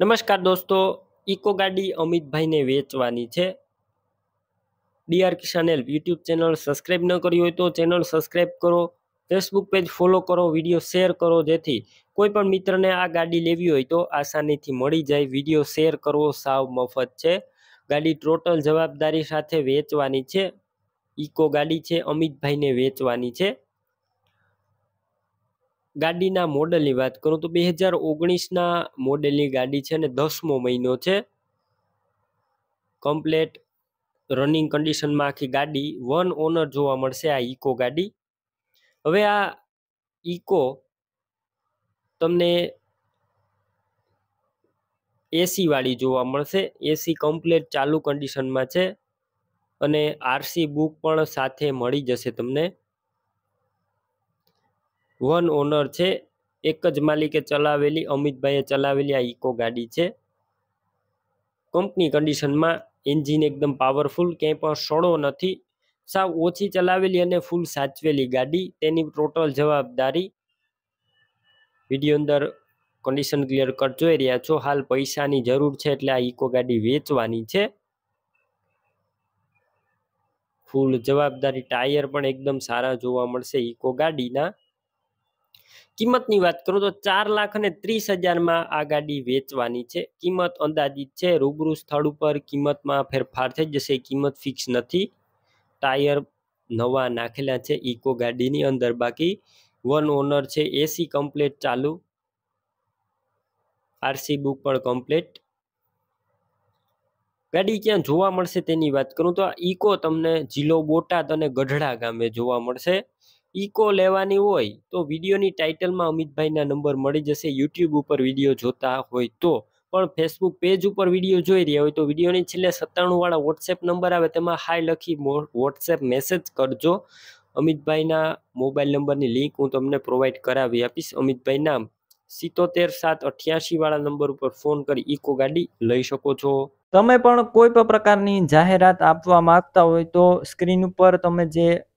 નમસ્કાર દોસ્તો ઇકો ગાડી અમિતભાઈને વેચવાની છે DR Kisan YouTube channel subscribe ન કરી હોય તો ચેનલ સબસ્ક્રાઈબ કરો ફેસબુક પેજ ફોલો કરો વિડીયો શેર કરો જેથી કોઈ પણ મિત્રને આ ગાડી લેવી હોય તો આસાનીથી મળી જાય વિડીયો શેર કરવો સાવ મફત છે ગાડી ટોટલ જવાબદારી સાથે વેચવાની છે ઇકો ગાડી છે અમિતભાઈને વેચવાની છે ગાડીના મોડલની વાત કરું તો બે હજાર ઓગણીસના મોડેલની ગાડી છે અને દસમો મહિનો છે કમ્પ્લેટ રનિંગ કન્ડિશનમાં આખી ગાડી વન ઓનર જોવા મળશે આ ઇકો ગાડી હવે આ ઇકો તમને એસી વાળી જોવા મળશે એસી કમ્પ્લેટ ચાલુ કન્ડિશનમાં છે અને આરસી બુક પણ સાથે મળી જશે તમને વન ઓનર છે એક જ માલિકે ચલાવેલી અમિતભાઈએ ચલાવેલી આ ઇકો ગાડી છે કંપની કન્ડિશનમાં એન્જિન એકદમ પાવરફુલ ક્યાંય પણ સડો નથી સાવ ઓછી ચલાવેલી અને ફૂલ સાચવેલી ગાડી તેની ટોટલ જવાબદારી વિડીયો અંદર કન્ડિશન ક્લિયર કટ જોઈ રહ્યા છો હાલ પૈસાની જરૂર છે એટલે આ ઇકો ગાડી વેચવાની છે ફૂલ જવાબદારી ટાયર પણ એકદમ સારા જોવા મળશે ઇકો ગાડીના કિંમતની વાત કરું તો ચાર લાખ અને ત્રીસ હજારમાં આ ગાડી વેચવાની છે કિંમત અંદાજિત છે રૂબરૂ સ્થળ ઉપર કિંમતમાં ફેરફાર થઈ જશે કિંમત ફિક્સ નથી ટાયર નવા નાખેલા છે ઇકો ગાડીની અંદર બાકી વન ઓનર છે એસી કમ્પ્લેટ ચાલુ આરસી બુક પણ કમ્પ્લેટ ગાડી ક્યાં જોવા મળશે તેની વાત કરું તો આ ઇકો તમને જિલ્લો બોટાદ અને ગઢડા ગામે જોવા મળશે ઇકો લેવાની હોય તો વિડીયોની ટાઇટલમાં અમિતભાઈના નંબર મળી જશે યુટ્યુબ ઉપર વિડીયો જોતા હોય તો પણ ફેસબુક પેજ ઉપર વિડીયો જોઈ રહ્યા હોય તો વિડીયોની છેલ્લે સત્તાણુંવાળા વોટ્સએપ નંબર આવે તેમાં હાય લખી વોટ્સએપ મેસેજ કરજો અમિતભાઈના મોબાઈલ નંબરની લિંક હું તમને પ્રોવાઈડ કરાવી આપીશ અમિતભાઈના સિત્તોતેર સાત અઠ્યાસીવાળા નંબર ઉપર ફોન કરી ઇકો ગાડી લઈ શકો છો તમે પણ કોઈ પણ પ્રકારની જાહેરાત આપવા માગતા હોય તો સ્ક્રીન ઉપર તમે જે